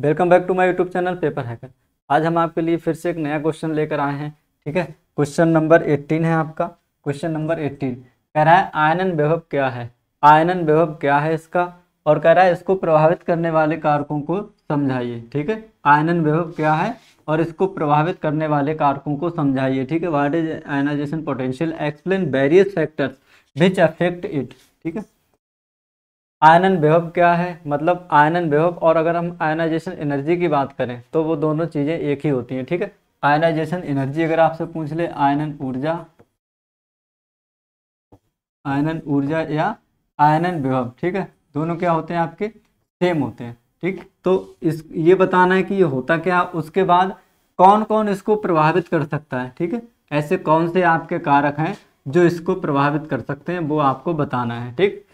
welcome back to my YouTube channel paper hacker आज हम आपके लिए फिर से एक नया क्वेश्चन लेकर आए हैं ठीक है क्वेश्चन नंबर 18 है आपका क्वेश्चन नंबर 18 कह रहा है आयनन विभव क्या है आयनन विभव क्या है इसका और कह रहा है इसको प्रभावित करने वाले कारकों को समझाइए ठीक है आयनन विभव क्या है और इसको प्रभावित करने वाले कारकों को समझाइए ठीक है what is ionisation potential explain various factors which affect it ठीक है आयनन विभव क्या है मतलब आयनन विभव और अगर हम आयनाइजेशन एनर्जी की बात करें तो वो दोनों चीज़ें एक ही होती हैं ठीक है आयनाइजेशन एनर्जी अगर आपसे पूछ ले आयनन ऊर्जा आयनन ऊर्जा या आयनन विभव ठीक है दोनों क्या होते हैं आपके सेम होते हैं ठीक तो इस ये बताना है कि ये होता क्या उसके बाद कौन कौन इसको प्रभावित कर सकता है ठीक है ऐसे कौन से आपके कारक हैं जो इसको प्रभावित कर सकते हैं वो आपको बताना है ठीक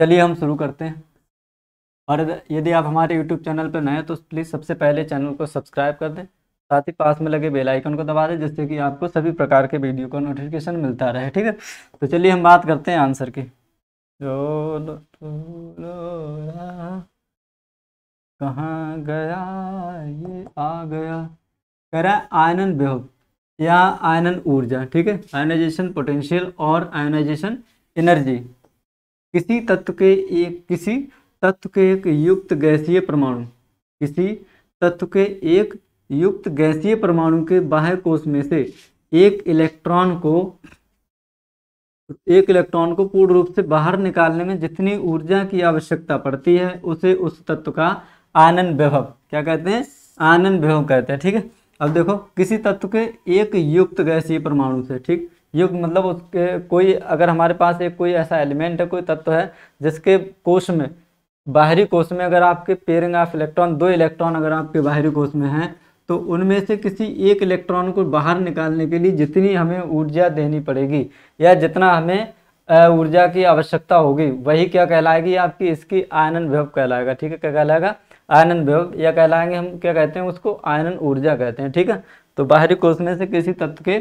चलिए हम शुरू करते हैं और यदि आप हमारे YouTube चैनल पर नए हैं तो प्लीज़ सबसे पहले चैनल को सब्सक्राइब कर दें साथ ही पास में लगे बेल आइकन को दबा दें जिससे कि आपको सभी प्रकार के वीडियो का नोटिफिकेशन मिलता रहे ठीक है तो चलिए हम बात करते हैं आंसर की जो लो, लो, कहाँ गया ये आ गया कह रहा है आयनन बेहोब या आयनन ऊर्जा ठीक है आयनाइजेशन पोटेंशियल और आयनाइजेशन एनर्जी किसी तत्व के एक किसी तत्व के एक युक्त गैसीय परमाणु किसी तत्व के एक युक्त गैसीय परमाणु के बाह्य कोष में से एक इलेक्ट्रॉन को एक इलेक्ट्रॉन को पूर्ण रूप से बाहर निकालने में जितनी ऊर्जा की आवश्यकता पड़ती है उसे उस तत्व का आनंद विभव क्या कहते हैं आनंद विभव कहते हैं ठीक है अब देखो किसी तत्व के एक युक्त गैसीय परमाणु से ठीक युग मतलब उसके कोई अगर हमारे पास एक कोई ऐसा एलिमेंट है कोई तत्व है जिसके कोश में बाहरी कोश में अगर आपके पेयरिंग ऑफ इलेक्ट्रॉन दो इलेक्ट्रॉन अगर आपके बाहरी कोश में हैं तो उनमें से किसी एक इलेक्ट्रॉन को बाहर निकालने के लिए जितनी हमें ऊर्जा देनी पड़ेगी या जितना हमें ऊर्जा की आवश्यकता होगी वही क्या कहलाएगी आपकी इसकी आयनन विभव कहलाएगा ठीक है क्या कहलाएगा आयनन विभव या कहलाएंगे हम क्या कहते हैं उसको आयनन ऊर्जा कहते हैं ठीक है तो बाहरी कोष में से किसी तत्व के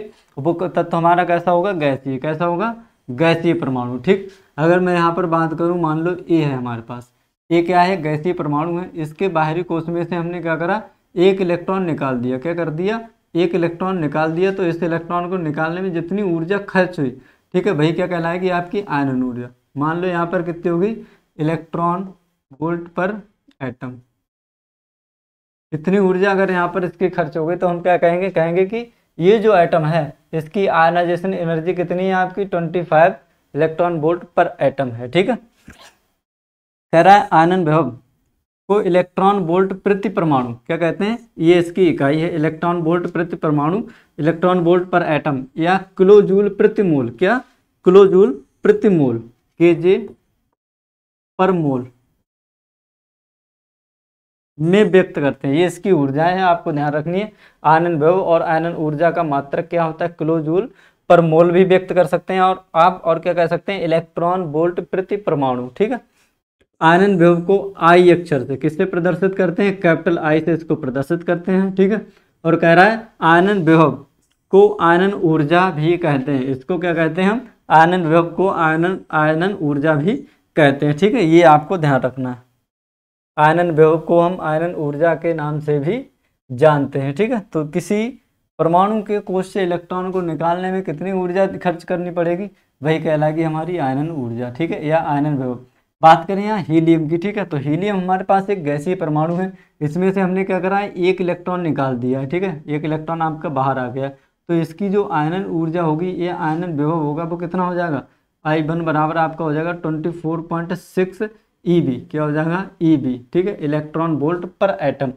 वो तत्व हमारा कैसा होगा गैसीय कैसा होगा गैसीय परमाणु ठीक अगर मैं यहाँ पर बात करूँ मान लो ए है हमारे पास ये क्या है गैसीय परमाणु है इसके बाहरी कोष में से हमने क्या करा एक इलेक्ट्रॉन निकाल दिया क्या कर दिया एक इलेक्ट्रॉन निकाल दिया तो इस इलेक्ट्रॉन को निकालने में जितनी ऊर्जा खर्च हुई ठीक है भाई क्या कहलाएगी आपकी आयनन ऊर्जा मान लो यहाँ पर कितनी होगी इलेक्ट्रॉन वोल्ट पर एटम इतनी ऊर्जा अगर यहाँ पर इसकी खर्च हो गई तो हम क्या कहेंगे कहेंगे कि ये जो आइटम है इसकी आयनाइजेशन एनर्जी कितनी है आपकी 25 इलेक्ट्रॉन वोल्ट पर आइटम है ठीक है कह रहा है आयनन विभव को इलेक्ट्रॉन वोल्ट प्रति परमाणु क्या कहते हैं ये इसकी इकाई है इलेक्ट्रॉन वोल्ट प्रति परमाणु इलेक्ट्रॉन वोल्ट पर एटम या क्लोजूल प्रति मोल क्या क्लोजूल प्रति मोल के जे पर मोल में व्यक्त करते हैं ये इसकी ऊर्जाएं हैं आपको ध्यान रखनी है आनंद भव और आनंद ऊर्जा का मात्र क्या होता है किलोजूल पर मोल भी व्यक्त कर सकते हैं और आप और क्या कह सकते हैं इलेक्ट्रॉन वोल्ट प्रति परमाणु ठीक है आनंद व्यव को आई अक्षर से किससे प्रदर्शित करते हैं कैपिटल आई से इसको प्रदर्शित करते हैं ठीक है और कह रहा है आनंद वैभव को आनंद ऊर्जा भी कहते हैं इसको क्या कहते हैं हम आनंद वैभव को आनंद आनंद ऊर्जा भी कहते हैं ठीक है ये आपको ध्यान रखना है आयनन वेव को हम आयनन ऊर्जा के नाम से भी जानते हैं ठीक है तो किसी परमाणु के कोष से इलेक्ट्रॉन को निकालने में कितनी ऊर्जा खर्च करनी पड़ेगी वही कहलाएगी हमारी आयनन ऊर्जा ठीक है या आयनन वेव बात करें यहाँ हीलियम की ठीक है तो हीलियम हमारे पास एक गैसीय परमाणु है इसमें से हमने क्या करा है एक इलेक्ट्रॉन निकाल दिया है ठीक है एक इलेक्ट्रॉन आपका बाहर आ गया तो इसकी जो आयनन ऊर्जा होगी ये आयनन विभव होगा वो कितना हो जाएगा आई वन बराबर आपका हो जाएगा twenty four point six e e बी क्या हो जाएगा ई e बी ठीक है इलेक्ट्रॉन वोल्ट पर एटम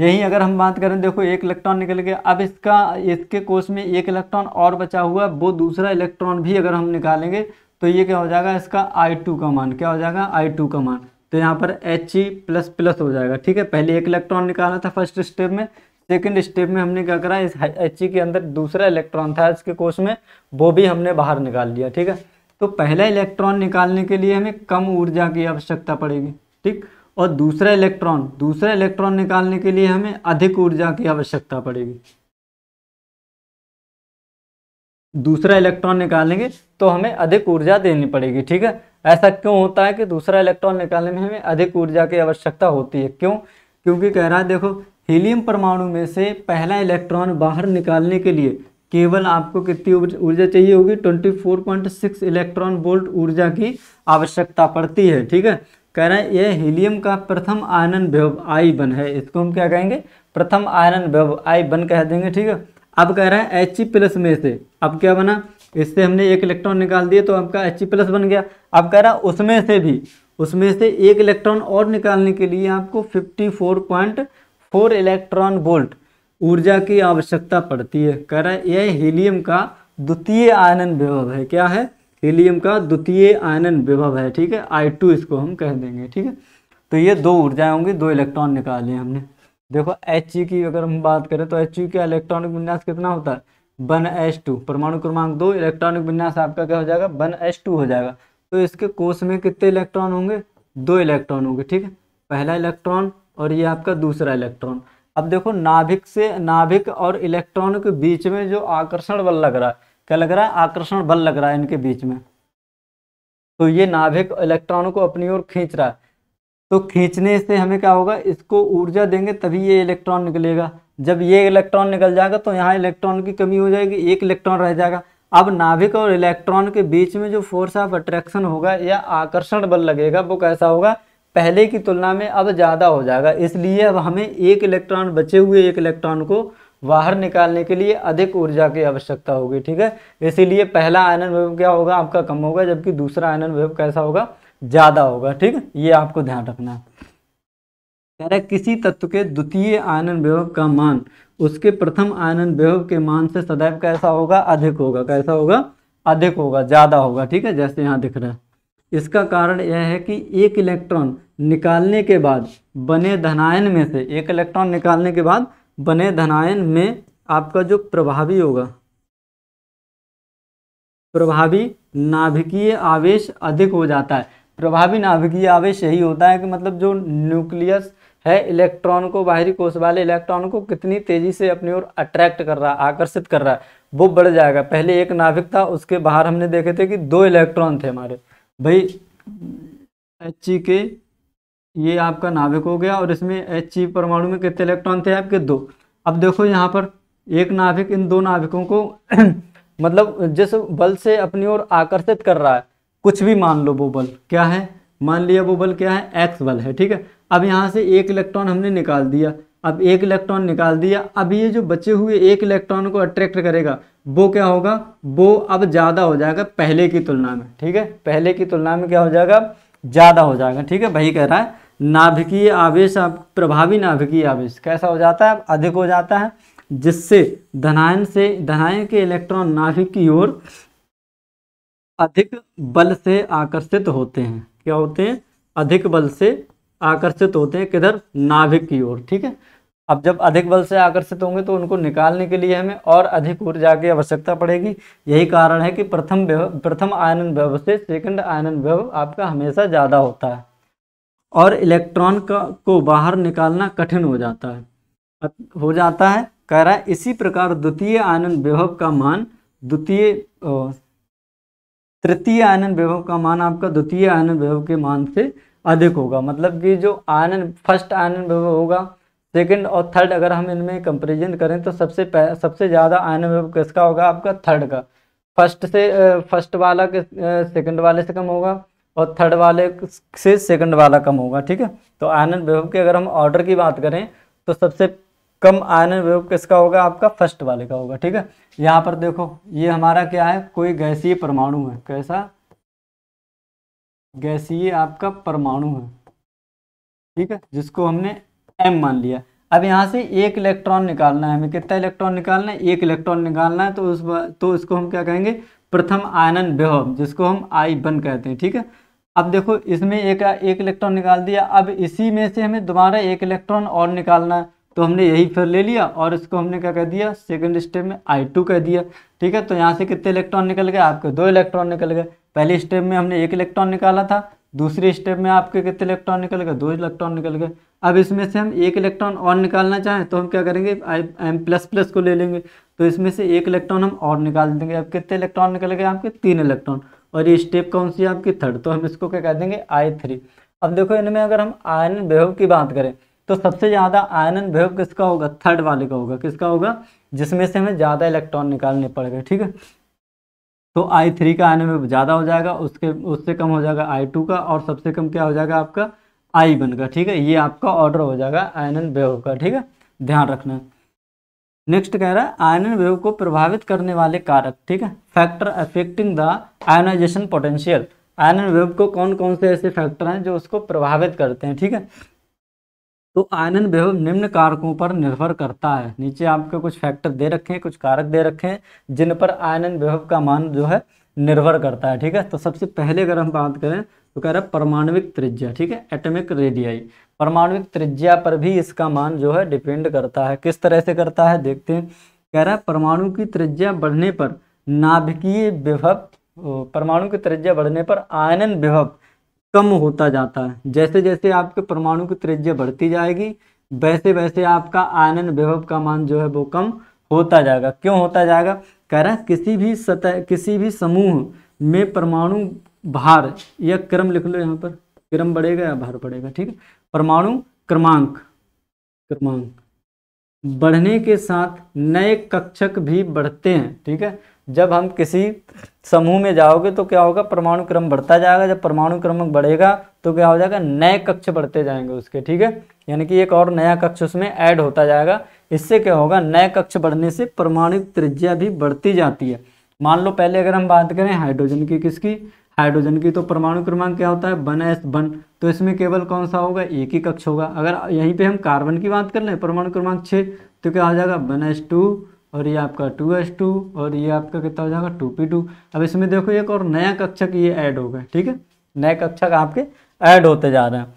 यही अगर हम बात करें देखो एक इलेक्ट्रॉन निकल गया अब इसका इसके कोष में एक इलेक्ट्रॉन और बचा हुआ है वो दूसरा इलेक्ट्रॉन भी अगर हम निकालेंगे तो ये क्या हो जाएगा इसका आई टू का मान क्या हो जाएगा आई टू का मान तो यहाँ पर एच ई प्लस प्लस हो जाएगा ठीक है पहले एक इलेक्ट्रॉन निकाला था फर्स्ट स्टेप में सेकेंड स्टेप में हमने क्या करा इस एच e के अंदर दूसरा इलेक्ट्रॉन था इसके कोष में वो भी हमने बाहर निकाल लिया ठीक है तो पहला इलेक्ट्रॉन निकालने के लिए हमें कम ऊर्जा की आवश्यकता पड़ेगी ठीक और दूसरा इलेक्ट्रॉन दूसरा इलेक्ट्रॉन निकालने के लिए हमें अधिक ऊर्जा की आवश्यकता पड़ेगी दूसरा इलेक्ट्रॉन निकालेंगे तो हमें अधिक ऊर्जा देनी पड़ेगी ठीक है ऐसा क्यों होता है कि दूसरा इलेक्ट्रॉन निकालने में हमें अधिक ऊर्जा की आवश्यकता होती है क्यों क्योंकि कह रहा है देखो हीलियम परमाणु में से पहला इलेक्ट्रॉन बाहर निकालने के लिए केवल आपको कितनी ऊर्जा चाहिए होगी 24.6 इलेक्ट्रॉन वोल्ट ऊर्जा की आवश्यकता पड़ती है ठीक है कह रहे हैं यह हीलियम का प्रथम आयरन व्यव आई बन है इसको हम क्या कहेंगे प्रथम आयरन व्यव आई बन कह देंगे ठीक है अब कह रहे हैं एच प्लस में से अब क्या बना इससे हमने एक इलेक्ट्रॉन निकाल दिया तो आपका एच प्लस बन गया अब कह रहा उसमें से भी उसमें से एक इलेक्ट्रॉन और निकालने के लिए आपको 54.4 इलेक्ट्रॉन वोल्ट ऊर्जा की आवश्यकता पड़ती है कह रहे हैं यह हीलियम का द्वितीय आयनन विभव है क्या है हीलियम का द्वितीय आयनन विभव है ठीक है आई टू इसको हम कह देंगे ठीक है तो ये दो ऊर्जाएं होंगी दो इलेक्ट्रॉन निकाले हमने देखो एच e की अगर हम बात करें तो एच e का इलेक्ट्रॉनिक विन्यास कितना होता है वन एच टू परमाणु क्रमांक दो इलेक्ट्रॉनिक विन्यास आपका क्या हो जाएगा वन एच टू हो जाएगा तो इसके कोष में कितने इलेक्ट्रॉन होंगे दो इलेक्ट्रॉन होंगे ठीक है पहला इलेक्ट्रॉन और ये आपका दूसरा इलेक्ट्रॉन अब देखो नाभिक से नाभिक और इलेक्ट्रॉन के बीच में जो आकर्षण बल लग रहा है क्या लग रहा है आकर्षण बल लग रहा है इनके बीच में तो ये नाभिक इलेक्ट्रॉन को अपनी ओर खींच रहा है तो खींचने से हमें क्या होगा इसको ऊर्जा देंगे तभी ये इलेक्ट्रॉन निकलेगा जब ये इलेक्ट्रॉन निकल जाएगा तो यहाँ इलेक्ट्रॉन की कमी हो जाएगी एक इलेक्ट्रॉन रह जाएगा अब नाभिक और इलेक्ट्रॉन के बीच में जो फोर्स ऑफ अट्रैक्शन होगा या आकर्षण बल लगेगा वो कैसा होगा पहले की तुलना में अब ज़्यादा हो जाएगा इसलिए अब हमें एक इलेक्ट्रॉन बचे हुए एक इलेक्ट्रॉन को बाहर निकालने के लिए अधिक ऊर्जा की आवश्यकता होगी ठीक है इसीलिए पहला आयनन वेव क्या होगा आपका कम होगा जबकि दूसरा आयनन वेव कैसा होगा ज़्यादा होगा ठीक है ये आपको ध्यान रखना है कह किसी तत्व के द्वितीय आयनन वेव का मान उसके प्रथम आयनन वेव के मान से सदैव कैसा होगा अधिक होगा कैसा होगा अधिक होगा ज़्यादा होगा ठीक है जैसे यहाँ दिख रहा है इसका कारण यह है कि एक इलेक्ट्रॉन निकालने के बाद बने धनायन में से एक इलेक्ट्रॉन निकालने के बाद बने धनायन में आपका जो प्रभावी होगा प्रभावी नाभिकीय आवेश अधिक हो जाता है प्रभावी नाभिकीय आवेश यही होता है कि मतलब जो न्यूक्लियस है इलेक्ट्रॉन को बाहरी कोष वाले इलेक्ट्रॉन को कितनी तेजी से अपनी ओर अट्रैक्ट कर रहा है आकर्षित कर रहा है वो बढ़ जाएगा पहले एक नाभिक था उसके बाहर हमने देखे थे कि दो इलेक्ट्रॉन थे हमारे भाई एच के ये आपका नाभिक हो गया और इसमें एच परमाणु में कितने इलेक्ट्रॉन थे आपके दो अब देखो यहाँ पर एक नाभिक इन दो नाभिकों को मतलब जिस बल से अपनी ओर आकर्षित कर रहा है कुछ भी मान लो वो बल क्या है मान लिया वो बल क्या है एक्स बल है ठीक है अब यहाँ से एक इलेक्ट्रॉन हमने निकाल दिया अब एक इलेक्ट्रॉन निकाल दिया अब ये जो बचे हुए एक इलेक्ट्रॉन को अट्रैक्ट करेगा वो क्या होगा वो अब ज़्यादा हो जाएगा पहले की तुलना में ठीक है पहले की तुलना में क्या हो जाएगा ज़्यादा हो जाएगा ठीक है वही कह रहा है नाभिकीय आवेश अब प्रभावी नाभिकीय आवेश कैसा हो जाता है अधिक हो जाता है जिससे धनायन से धनायन के इलेक्ट्रॉन नाभिक की ओर अधिक बल से आकर्षित होते हैं क्या होते हैं अधिक बल से आकर्षित होते हैं किधर नाभिक की ओर ठीक है अब जब अधिक बल से आकर्षित होंगे तो उनको निकालने के लिए हमें और अधिक ऊर्जा की आवश्यकता पड़ेगी यही कारण है कि प्रथम प्रथम आयन वैभव से सेकंड आयन वैव आपका हमेशा ज़्यादा होता है और इलेक्ट्रॉन का को बाहर निकालना कठिन हो जाता है हो जाता है कह रहा है इसी प्रकार द्वितीय आयन विभव का मान द्वितीय तृतीय आयन विभव का मान आपका द्वितीय आयन विभव के मान से अधिक होगा मतलब कि जो आनन फर्स्ट आनन विभव होगा सेकंड और थर्ड अगर हम इनमें कंपेरिजन करें तो सबसे सबसे ज़्यादा आयन विभव किसका होगा आपका थर्ड का फर्स्ट से फर्स्ट वाला के सेकंड वाले से कम होगा और थर्ड वाले से सेकंड वाला कम होगा ठीक है तो आनंद विभव के अगर हम ऑर्डर की बात करें तो सबसे कम आयन विभव किसका होगा आपका फर्स्ट वाले का होगा ठीक है यहाँ पर देखो ये हमारा क्या है कोई गैसीय परमाणु है कैसा गैसीय आपका परमाणु है ठीक है जिसको हमने एम मान लिया अब यहाँ से एक इलेक्ट्रॉन निकालना है हमें कितना इलेक्ट्रॉन निकालना है एक इलेक्ट्रॉन निकालना है तो उस तो इसको हम क्या कहेंगे प्रथम आयनन विभव जिसको हम आई बन कहते हैं ठीक है अब देखो इसमें एक एक इलेक्ट्रॉन निकाल दिया अब इसी में से हमें दोबारा एक इलेक्ट्रॉन और निकालना है तो हमने यही फिर ले लिया और इसको हमने क्या कह दिया सेकेंड स्टेप में आई टू कह दिया ठीक है तो यहाँ से कितने इलेक्ट्रॉन निकल गए आपके दो इलेक्ट्रॉन निकल गए पहले स्टेप में हमने एक इलेक्ट्रॉन निकाला था दूसरे स्टेप में आपके कितने इलेक्ट्रॉन निकल गए दो इलेक्ट्रॉन निकल गए अब इसमें से हम एक इलेक्ट्रॉन और निकालना चाहें तो हम क्या करेंगे आई एम प्लस प्लस को ले लेंगे तो इसमें से एक इलेक्ट्रॉन हम और निकाल देंगे अब कितने इलेक्ट्रॉन निकल गए आपके तीन इलेक्ट्रॉन और ये स्टेप कौन सी है आपकी थर्ड तो हम इसको क्या कह देंगे आई थ्री अब देखो इनमें अगर हम आयन विभव की बात करें तो सबसे ज़्यादा आयरन भेव किसका होगा थर्ड वाले का होगा किसका होगा जिसमें से हमें ज़्यादा इलेक्ट्रॉन निकालने पड़ेगा ठीक है तो आई थ्री का आयन में ज़्यादा हो जाएगा उसके उससे कम हो जाएगा आई टू का और सबसे कम क्या हो जाएगा आपका आई वन का ठीक है ये आपका ऑर्डर हो जाएगा आयनन वेव का ठीक है ध्यान रखना नेक्स्ट कह रहा है आयनन वेव को प्रभावित करने वाले कारक ठीक है factor affecting the ionisation potential आयनन वेव को कौन कौन से ऐसे फैक्टर हैं जो उसको प्रभावित करते हैं ठीक है तो आयनन विभव निम्न कारकों पर निर्भर करता है नीचे आपके कुछ फैक्टर दे रखे हैं कुछ कारक दे रखे हैं जिन पर आयनन विभव का मान जो है निर्भर करता है ठीक है तो सबसे पहले अगर हम बात करें तो कह रहे हैं परमाणविक त्रिज्या ठीक है एटमिक रेडियाई परमाणविक त्रिज्या पर भी इसका मान जो है डिपेंड करता है किस तरह से करता है देखते हैं कह रहा है परमाणु की त्रिज्या बढ़ने पर नाभिकीय विभव परमाणु की त्रिज्या बढ़ने पर आयनन विभव कम होता जाता है जैसे जैसे आपके परमाणु की त्रिज्या बढ़ती जाएगी वैसे वैसे आपका आयनन विभव का मान जो है वो कम होता जाएगा क्यों होता जाएगा कह रहा है किसी भी सतह किसी भी समूह में परमाणु भार या क्रम लिख लो यहाँ पर क्रम बढ़ेगा या भार बढ़ेगा ठीक है परमाणु क्रमांक क्रमांक बढ़ने के साथ नए कक्षक भी बढ़ते हैं ठीक है जब हम किसी समूह में जाओगे तो क्या होगा परमाणु क्रम बढ़ता जाएगा जब परमाणु क्रम बढ़ेगा तो क्या हो जाएगा नए कक्ष बढ़ते जाएंगे उसके ठीक है यानी कि एक और नया कक्ष उसमें ऐड होता जाएगा इससे क्या होगा नए कक्ष बढ़ने से परमाणु त्रिज्या भी बढ़ती जाती है मान लो पहले अगर हम बात करें हाइड्रोजन की किसकी हाइड्रोजन की तो परमाणु क्रमांक क्या होता है बन एस वन तो इसमें केवल कौन सा होगा एक ही कक्ष होगा अगर यहीं पे हम कार्बन की बात कर लें परमाणु क्रमांक छः तो क्या हो जाएगा बन एस टू और ये आपका टू एस टू और ये आपका कितना हो जाएगा टू पी टू अब इसमें देखो एक और नया कक्षक ये ऐड हो गए ठीक है नए कक्षक आपके ऐड होते जा रहे हैं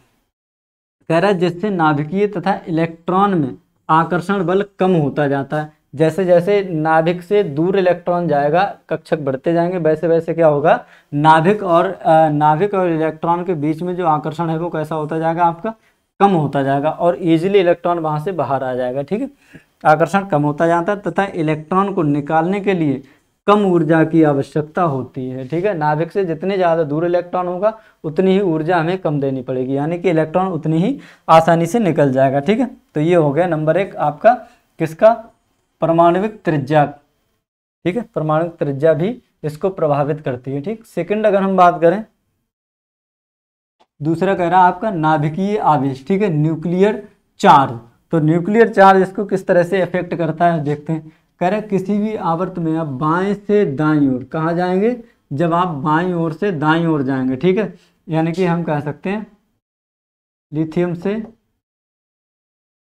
कह रहा है जिससे नाभिकीय तथा इलेक्ट्रॉन में आकर्षण बल कम होता जाता है जैसे जैसे नाभिक से दूर इलेक्ट्रॉन जाएगा कक्षक बढ़ते जाएंगे वैसे वैसे क्या होगा नाभिक और नाभिक और इलेक्ट्रॉन के बीच में जो आकर्षण है वो कैसा होता जाएगा आपका कम होता जाएगा और इजीली इलेक्ट्रॉन वहाँ से बाहर आ जाएगा ठीक है आकर्षण कम होता जाता है तथा इलेक्ट्रॉन को निकालने के लिए कम ऊर्जा की आवश्यकता होती है ठीक है नाभिक से जितने ज़्यादा दूर इलेक्ट्रॉन होगा उतनी ही ऊर्जा हमें कम देनी पड़ेगी यानी कि इलेक्ट्रॉन उतनी ही आसानी से निकल जाएगा ठीक है तो ये हो गया नंबर एक आपका किसका परमाणुविक त्रिज्या ठीक है परमाणु त्रिज्या भी इसको प्रभावित करती है ठीक सेकेंड अगर हम बात करें दूसरा कह रहा है आपका नाभिकीय आवेश ठीक है न्यूक्लियर चार्ज तो न्यूक्लियर चार्ज इसको किस तरह से इफेक्ट करता है देखते हैं कह रहे किसी भी आवर्त में आप बाएं से दाई ओर कहाँ जाएंगे जब आप बाईं ओर से दाई ओर जाएंगे ठीक है यानी कि हम कह सकते हैं लिथियम से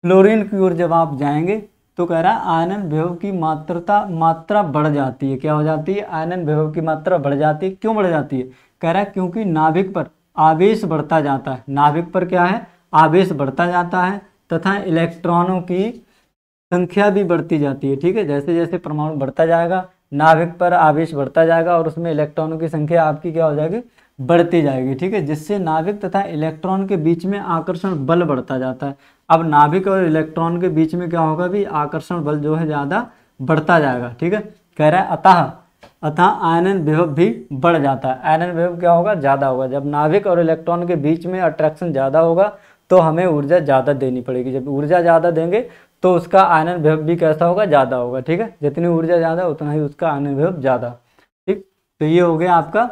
फ्लोरीन की ओर जब आप जाएंगे तो कह रहा है आयनन विभव की मात्रता मात्रा बढ़ जाती है क्या हो जाती है आयनन विभव की मात्रा बढ़ जाती है क्यों बढ़ जाती है कह रहा है क्योंकि नाभिक पर आवेश बढ़ता जाता है नाभिक पर क्या है आवेश बढ़ता जाता है तथा इलेक्ट्रॉनों की संख्या भी बढ़ती जाती है ठीक है जैसे जैसे परमाणु बढ़ता जाएगा नाभिक पर आवेश बढ़ता जाएगा और उसमें इलेक्ट्रॉनों की संख्या आपकी क्या हो जाएगी बढ़ती जाएगी ठीक है जिससे नाभिक तथा इलेक्ट्रॉन के बीच में आकर्षण बल बढ़ता जाता है अब नाभिक और इलेक्ट्रॉन के बीच में क्या होगा भी आकर्षण बल जो है ज़्यादा बढ़ता जाएगा ठीक है कह रहा है अतः अतः आयनन विभव भी बढ़ जाता है आयनन विभव क्या होगा ज़्यादा होगा जब नाभिक और इलेक्ट्रॉन के बीच में अट्रैक्शन ज़्यादा होगा तो हमें ऊर्जा ज़्यादा देनी पड़ेगी जब ऊर्जा ज़्यादा देंगे तो उसका आयन भेव भी कैसा होगा ज़्यादा होगा ठीक है जितनी ऊर्जा ज़्यादा उतना ही उसका आयन भेव ज़्यादा ठीक तो ये हो गया आपका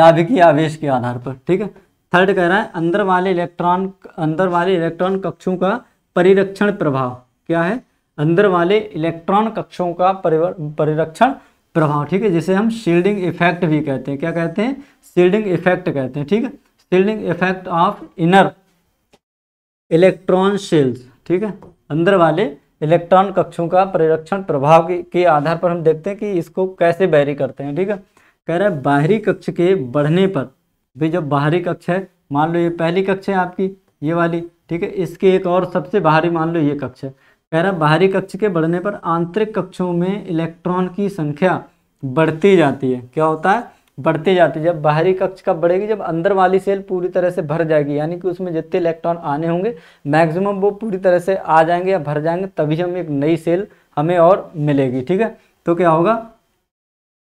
नाभिकीय आवेश के आधार पर ठीक है थर्ड कह रहा है अंदर वाले इलेक्ट्रॉन अंदर वाले इलेक्ट्रॉन कक्षों का परिरक्षण प्रभाव क्या है अंदर वाले इलेक्ट्रॉन कक्षों का परिरक्षण प्रभाव ठीक है जिसे हम शील्डिंग इफेक्ट भी कहते हैं क्या कहते हैं शील्डिंग इफेक्ट कहते हैं ठीक है shielding effect of inner electron shells ठीक है अंदर वाले इलेक्ट्रॉन कक्षों का परिरक्षण प्रभाव के, के आधार पर हम देखते हैं कि इसको कैसे बैरी करते हैं ठीक है कह रहे हैं बाहरी कक्ष के बढ़ने पर भी जब बाहरी कक्ष है मान लो ये पहली कक्ष है आपकी ये वाली ठीक है इसके एक और सबसे बाहरी मान लो ये कक्ष है कह रहा बाहरी कक्ष के बढ़ने पर आंतरिक कक्षों में इलेक्ट्रॉन की संख्या बढ़ती जाती है क्या होता है बढ़ते जाते जब बाहरी कक्ष कब बढ़ेगी जब अंदर वाली सेल पूरी तरह से भर जाएगी यानी कि उसमें जितने इलेक्ट्रॉन आने होंगे मैक्सिमम वो पूरी तरह से आ जाएंगे या भर जाएंगे तभी हम एक नई सेल हमें और मिलेगी ठीक है तो क्या होगा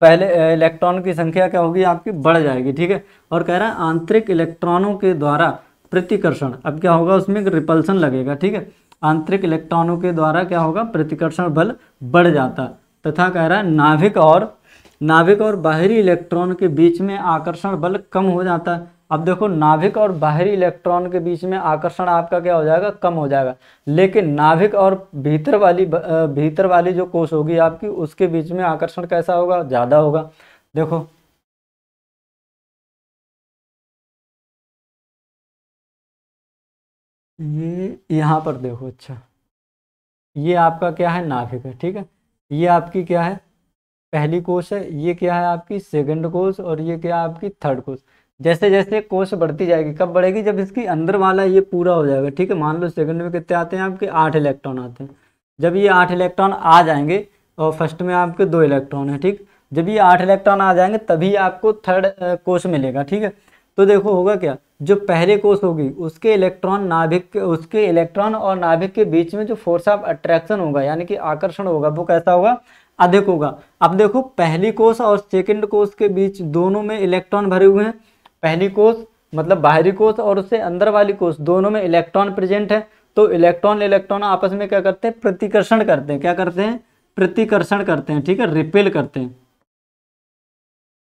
पहले इलेक्ट्रॉन की संख्या क्या होगी आपकी बढ़ जाएगी ठीक है और कह रहा है आंतरिक इलेक्ट्रॉनों के द्वारा प्रतिकर्षण अब क्या होगा उसमें एक रिपल्सन लगेगा ठीक है आंतरिक इलेक्ट्रॉनों के द्वारा क्या होगा प्रतिकर्षण बल बढ़ जाता तथा कह रहा है नाभिक और नाभिक और बाहरी इलेक्ट्रॉन के बीच में आकर्षण बल कम हो जाता है अब देखो नाभिक और बाहरी इलेक्ट्रॉन के बीच में आकर्षण आपका क्या हो जाएगा कम हो जाएगा लेकिन नाभिक और भीतर वाली भीतर वाली जो कोश होगी आपकी उसके बीच में आकर्षण कैसा होगा ज़्यादा होगा देखो ये यहाँ पर देखो अच्छा ये आपका क्या है नाभिक है ठीक है ये आपकी क्या है पहली कोश है ये क्या है आपकी सेकंड कोश और ये क्या है आपकी थर्ड कोश जैसे जैसे कोश बढ़ती जाएगी कब बढ़ेगी जब इसकी अंदर वाला ये पूरा हो जाएगा ठीक है मान लो सेकंड में कितने आते हैं आपके आठ इलेक्ट्रॉन आते हैं जब ये आठ इलेक्ट्रॉन आ जाएंगे और फर्स्ट में आपके दो इलेक्ट्रॉन है ठीक जब ये आठ इलेक्ट्रॉन आ जाएंगे तभी आपको थर्ड कोष मिलेगा ठीक है तो देखो होगा क्या जो पहले कोष होगी उसके इलेक्ट्रॉन नाभिक उसके इलेक्ट्रॉन और नाभिक के बीच में जो फोर्स ऑफ अट्रैक्शन होगा यानी कि आकर्षण होगा वो कैसा होगा अधिक होगा अब देखो पहली कोश और सेकंड कोश के बीच दोनों में इलेक्ट्रॉन भरे हुए हैं पहली कोश मतलब बाहरी कोश और उससे अंदर वाली कोश दोनों में इलेक्ट्रॉन प्रेजेंट है तो इलेक्ट्रॉन इलेक्ट्रॉन आपस में क्या करते हैं प्रतिकर्षण करते हैं क्या करते हैं प्रतिकर्षण करते हैं ठीक है रिपेल करते हैं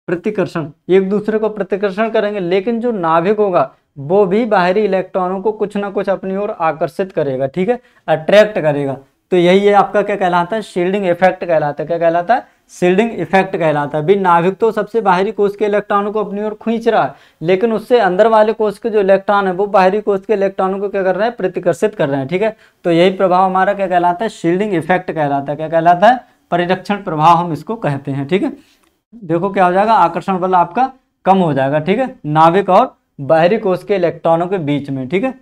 प्रतिकर्षण एक दूसरे को प्रतिकर्षण करेंगे लेकिन जो नाभिक होगा वो भी बाहरी इलेक्ट्रॉनों को कुछ ना कुछ अपनी ओर आकर्षित करेगा ठीक है अट्रैक्ट करेगा तो यही है आपका क्या कहलाता है शील्डिंग इफेक्ट कहलाता है क्या कहलाता है शील्डिंग इफेक्ट कहलाता है भी नाभिक तो सबसे बाहरी कोष के इलेक्ट्रॉनों को अपनी ओर खींच रहा है लेकिन उससे अंदर वाले कोष के जो इलेक्ट्रॉन है वो बाहरी कोष के इलेक्ट्रॉनों को क्या कर रहे हैं प्रतिकर्षित कर रहे हैं ठीक है तो यही प्रभाव हमारा क्या कहलाता है शील्डिंग इफेक्ट कहलाता है क्या कहलाता है परिरक्षण प्रभाव हम इसको कहते हैं ठीक है देखो क्या हो जाएगा आकर्षण बल आपका कम हो जाएगा ठीक है नाभिक और बाहरी कोष के इलेक्ट्रॉनों के बीच में ठीक है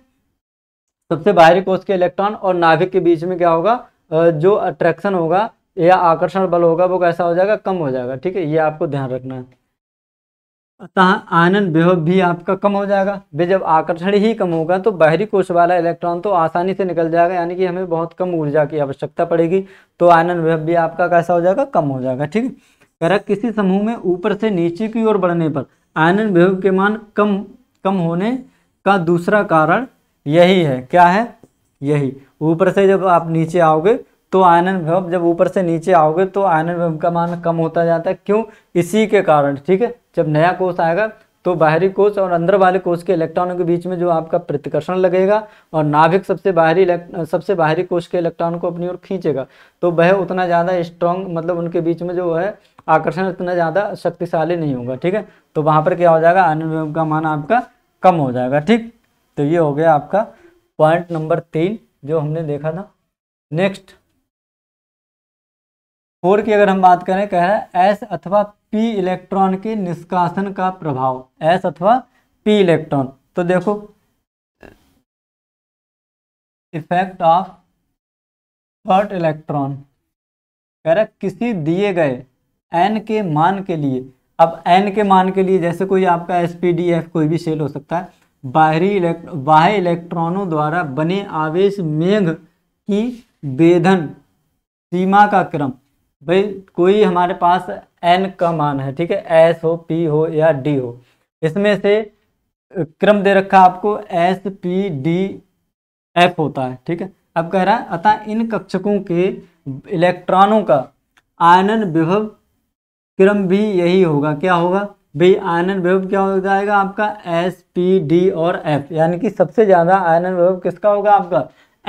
सबसे बाहरी कोष के इलेक्ट्रॉन और नाभिक के बीच में क्या होगा जो अट्रैक्शन होगा या आकर्षण बल होगा वो कैसा हो जाएगा कम हो जाएगा ठीक है ये आपको ध्यान रखना है अतः आनंद विभव भी आपका कम हो जाएगा वे जब आकर्षण ही कम होगा तो बाहरी कोष वाला इलेक्ट्रॉन तो आसानी से निकल जाएगा यानी कि हमें बहुत कम ऊर्जा की आवश्यकता पड़ेगी तो आनंद विभव भी आपका कैसा हो जाएगा कम हो जाएगा ठीक है करक किसी समूह में ऊपर से नीचे की ओर बढ़ने पर आयनन विभव के मान कम कम होने का दूसरा कारण यही है क्या है यही ऊपर से जब आप नीचे आओगे तो आयनन विभव जब ऊपर से नीचे आओगे तो आयनन विभव का मान कम होता जाता है क्यों इसी के कारण ठीक है जब नया कोष आएगा तो बाहरी कोष और अंदर वाले कोष के इलेक्ट्रॉनों के बीच में जो आपका प्रतिकर्षण लगेगा और नाभिक सबसे बाहरी सबसे बाहरी कोष के इलेक्ट्रॉन को अपनी ओर खींचेगा तो वह उतना ज़्यादा स्ट्रांग मतलब उनके बीच में जो है आकर्षण उतना ज़्यादा शक्तिशाली नहीं होगा ठीक है तो वहाँ पर क्या हो जाएगा आयन विभव का मान आपका कम हो जाएगा ठीक तो ये हो गया आपका पॉइंट नंबर तीन जो हमने देखा था नेक्स्ट फोर की अगर हम बात करें कह रहा है एस अथवा पी इलेक्ट्रॉन के निष्कासन का प्रभाव एस अथवा पी इलेक्ट्रॉन तो देखो इफेक्ट ऑफ थर्ड इलेक्ट्रॉन कह रहा किसी दिए गए एन के मान के लिए अब एन के मान के लिए जैसे कोई आपका एस कोई भी सेल हो सकता है बाहरी इलेक्ट बाह्य इलेक्ट्रॉनों द्वारा बने आवेश मेघ की वेधन सीमा का क्रम भाई कोई हमारे पास एन का मान है ठीक है एस हो पी हो या डी हो इसमें से क्रम दे रखा आपको एस पी डी एफ होता है ठीक है अब कह रहा है अतः इन कक्षकों के इलेक्ट्रॉनों का आयनन विभव क्रम भी यही होगा क्या होगा भाई आयनन विभव क्या हो जाएगा आपका एस पी डी और एफ यानी कि सबसे ज़्यादा आयनन विभव किसका होगा आपका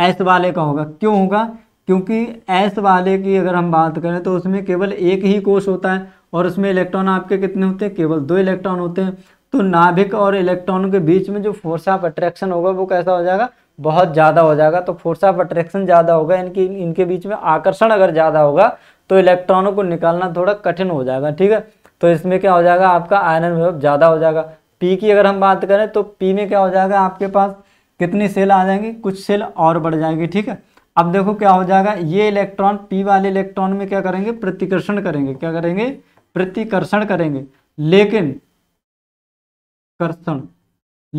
एस वाले का होगा क्यों होगा क्योंकि एस वाले की अगर हम बात करें तो उसमें केवल एक ही कोष होता है और उसमें इलेक्ट्रॉन आपके कितने होते हैं केवल दो इलेक्ट्रॉन होते हैं तो नाभिक और इलेक्ट्रॉन के बीच में जो फोर्स ऑफ अट्रैक्शन होगा वो कैसा हो जाएगा बहुत ज़्यादा हो जाएगा तो फोर्स ऑफ अट्रैक्शन ज़्यादा होगा इनकी इनके बीच में आकर्षण अगर ज़्यादा होगा तो इलेक्ट्रॉनों को निकालना थोड़ा कठिन हो जाएगा ठीक है तो इसमें क्या हो जाएगा आपका आयरन विभव ज़्यादा हो जाएगा पी की अगर हम बात करें तो पी में क्या हो जाएगा आपके पास कितनी सेल आ जाएंगी कुछ सेल और बढ़ जाएंगी ठीक है अब देखो क्या हो जाएगा ये इलेक्ट्रॉन पी वाले इलेक्ट्रॉन में क्या करेंगे प्रतिकर्षण करेंगे क्या करेंगे प्रतिकर्षण करेंगे लेकिन कर्षण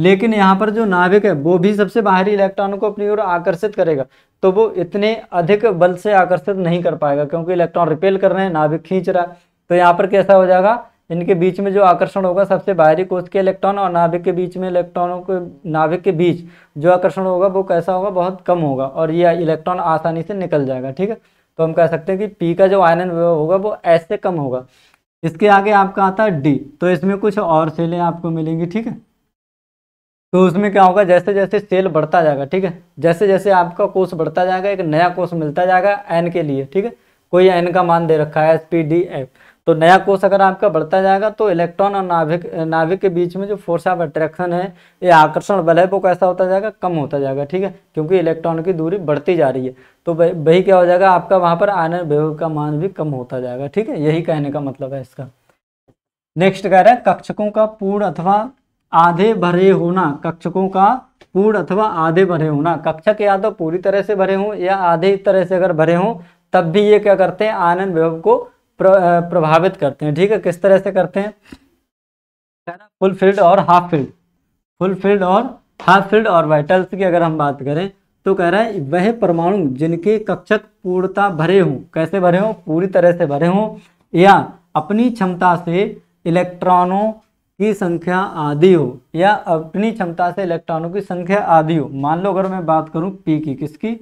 लेकिन यहाँ पर जो नाभिक है वो भी सबसे बाहरी इलेक्ट्रॉन को अपनी ओर आकर्षित करेगा तो वो इतने अधिक बल से आकर्षित नहीं कर पाएगा क्योंकि इलेक्ट्रॉन रिपेल कर रहे हैं नाभिक खींच रहा है तो यहाँ पर कैसा हो जाएगा इनके बीच में जो आकर्षण होगा सबसे बाहरी कोष के इलेक्ट्रॉन और नाभिक के बीच में इलेक्ट्रॉनों के नाभिक के बीच जो आकर्षण होगा वो कैसा होगा बहुत कम होगा और ये इलेक्ट्रॉन आसानी से निकल जाएगा ठीक है तो हम कह सकते हैं कि पी का जो आयन विभव होगा वो एस से कम होगा इसके आगे आपका आता है डी तो इसमें कुछ और सेलें आपको मिलेंगी ठीक है तो उसमें क्या होगा जैसे जैसे सेल बढ़ता जाएगा ठीक है जैसे जैसे आपका कोष बढ़ता जाएगा एक नया कोष मिलता जाएगा एन के लिए ठीक है कोई एन का मान दे रखा है एस पी डी एफ तो नया कोष अगर आपका बढ़ता जाएगा तो इलेक्ट्रॉन और नाभिक नाभिक के बीच में जो फोर्स ऑफ अट्रैक्शन है ये आकर्षण बल है वो कैसा होता जाएगा कम होता जाएगा ठीक है क्योंकि इलेक्ट्रॉन की दूरी बढ़ती जा रही है तो वही क्या हो जाएगा आपका वहां पर आने विभव का मान भी कम होता जाएगा ठीक है यही कहने का मतलब है इसका नेक्स्ट कह रहा है कक्षकों का पूर्ण अथवा आधे भरे होना कक्षकों का पूर्ण अथवा आधे भरे होना कक्षक या तो पूरी तरह से भरे हों या आधे तरह से अगर भरे हों तब भी ये क्या करते हैं आनंद विभव को प्र, प्रभावित करते हैं ठीक है किस तरह से करते हैं फुल फील्ड और हाफ फील्ड फुल फील्ड और हाफ फील्ड और वाइटल्स की अगर हम बात करें तो कह रहा है वह परमाणु जिनके कक्षक पूर्णता भरे हों कैसे भरे हों पूरी तरह से भरे हों या अपनी क्षमता से इलेक्ट्रॉनों की संख्या आदि हो या अपनी क्षमता से इलेक्ट्रॉनों की संख्या आदि हो मान लो अगर मैं बात करूं पी की किसकी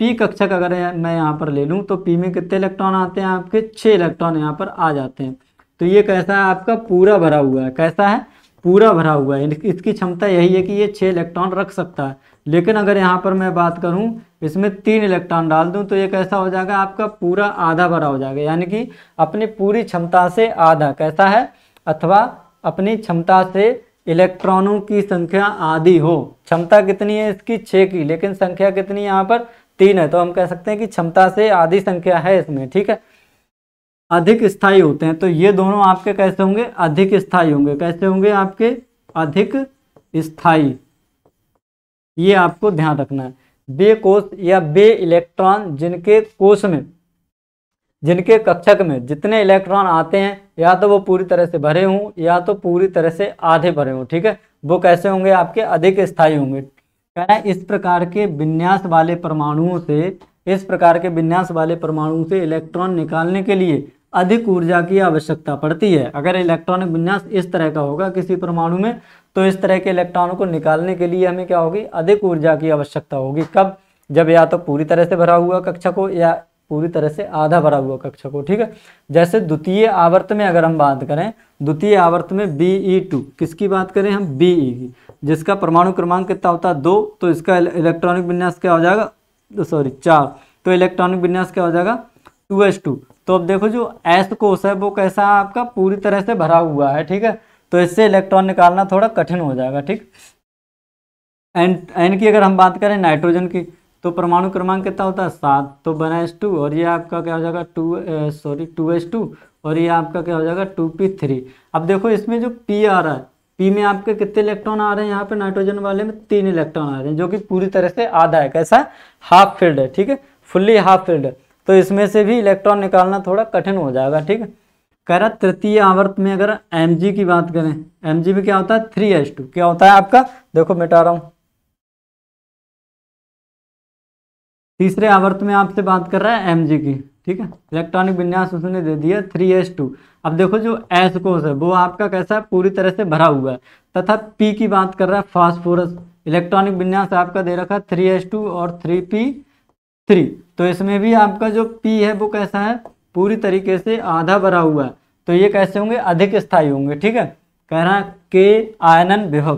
पी कक्षक अगर मैं यहाँ पर ले लूँ तो पी में कितने इलेक्ट्रॉन आते हैं आपके छः इलेक्ट्रॉन यहाँ पर आ जाते हैं तो ये कैसा है आपका पूरा भरा हुआ है कैसा है पूरा भरा हुआ है इसकी क्षमता यही है कि ये छः इलेक्ट्रॉन रख सकता है लेकिन अगर यहाँ पर मैं बात करूँ इसमें तीन इलेक्ट्रॉन डाल दूँ तो ये कैसा हो जाएगा आपका पूरा आधा भरा हो जाएगा यानी कि अपनी पूरी क्षमता से आधा कैसा है अथवा अपनी क्षमता से इलेक्ट्रॉनों की संख्या आधी हो क्षमता कितनी है इसकी छः की लेकिन संख्या कितनी यहाँ पर तीन है तो हम कह सकते हैं कि क्षमता से आधी संख्या है इसमें ठीक है अधिक स्थायी होते हैं तो ये दोनों आपके कैसे होंगे अधिक स्थायी होंगे कैसे होंगे आपके अधिक स्थायी ये आपको ध्यान रखना है बे कोष या बे इलेक्ट्रॉन जिनके कोष में जिनके कक्षक में जितने इलेक्ट्रॉन आते हैं या तो वो पूरी तरह से भरे हों या तो पूरी तरह से आधे भरे हों ठीक है वो कैसे होंगे आपके अधिक स्थायी होंगे कह रहा है इस प्रकार के विन्यास वाले परमाणुओं से इस प्रकार के विन्यास वाले परमाणुओं से इलेक्ट्रॉन निकालने के लिए अधिक ऊर्जा की आवश्यकता पड़ती है अगर इलेक्ट्रॉनिक विन्यास इस तरह का होगा किसी परमाणु में तो इस तरह के इलेक्ट्रॉनों को निकालने के लिए हमें क्या होगी अधिक ऊर्जा की आवश्यकता होगी कब जब या तो पूरी तरह से भरा हुआ कक्षा को या पूरी तरह से आधा भरा हुआ कक्षा को ठीक है जैसे द्वितीय आवर्त में अगर हम बात करें द्वितीय आवर्त में बी ई टू किसकी बात करें हम बी ई e की जिसका परमाणु क्रमांक कितना होता है दो तो इसका इलेक्ट्रॉनिक विन्यास क्या हो जाएगा सॉरी तो चार तो इलेक्ट्रॉनिक विन्यास क्या हो जाएगा टू एस टू तो अब देखो जो एस कोश है वो कैसा है आपका पूरी तरह से भरा हुआ है ठीक है तो इससे इलेक्ट्रॉन निकालना थोड़ा कठिन हो जाएगा ठीक एन एन की अगर हम बात करें नाइट्रोजन की तो परमाणु क्रमांक कितना होता है सात तो बना एस टू और ये आपका क्या हो जाएगा two sorry two S two और ये आपका क्या हो जाएगा टू पी थ्री अब देखो इसमें जो पी आ रहा है पी में आपके कितने इलेक्ट्रॉन आ रहे हैं यहाँ पे नाइट्रोजन वाले में तीन इलेक्ट्रॉन आ रहे हैं जो कि पूरी तरह से आधा है कैसा हाफ फील्ड है ठीक है फुल्ली हाफ फील्ड है तो इसमें से भी इलेक्ट्रॉन निकालना थोड़ा कठिन हो जाएगा ठीक है कह रहा तृतीय आवर्त में अगर एम की बात करें एम में क्या होता है थ्री टू क्या होता है आपका देखो मिटा रहा हूँ तीसरे आवर्त में आपसे बात कर रहा है एम की ठीक है इलेक्ट्रॉनिक विन्यास उसने दे दिया थ्री एस टू अब देखो जो एस कोस है वो आपका कैसा है पूरी तरह से भरा हुआ है तथा पी की बात कर रहा है फास्फोरस इलेक्ट्रॉनिक विन्यास आपका दे रखा है थ्री एस टू और थ्री पी थ्री तो इसमें भी आपका जो पी है वो कैसा है पूरी तरीके से आधा भरा हुआ है तो ये कैसे होंगे अधिक स्थायी होंगे ठीक है कह रहा है के आयनन विभव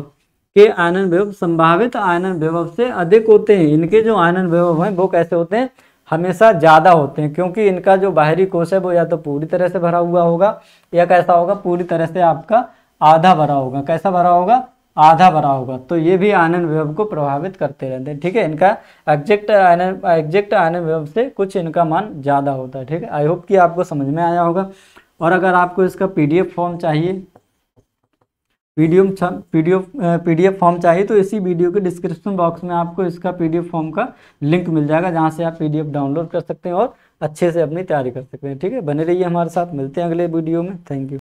के आयनन विभव संभावित आयनन विभव से अधिक होते हैं इनके जो आयनन विभव हैं वो कैसे होते हैं हमेशा ज़्यादा होते हैं क्योंकि इनका जो बाहरी कोष है वो या तो पूरी तरह से भरा हुआ होगा या कैसा होगा पूरी तरह से आपका आधा भरा होगा कैसा भरा होगा आधा भरा होगा तो ये भी आनंद विभव को प्रभावित करते रहते हैं ठीक है इनका एग्जैक्ट आनंद एग्जैक्ट आनंद विभव से कुछ इनका मान ज़्यादा होता है ठीक है आई होप कि आपको समझ में आया होगा और अगर आपको इसका पीडीएफ फॉर्म चाहिए पीडीएफ पीडीएफ पीडीएफ फॉर्म चाहिए तो इसी वीडियो के डिस्क्रिप्शन बॉक्स में आपको इसका पीडीएफ फॉर्म का लिंक मिल जाएगा जहाँ से आप पीडीएफ डाउनलोड कर सकते हैं और अच्छे से अपनी तैयारी कर सकते हैं ठीक है बने रहिए हमारे साथ मिलते हैं अगले वीडियो में थैंक यू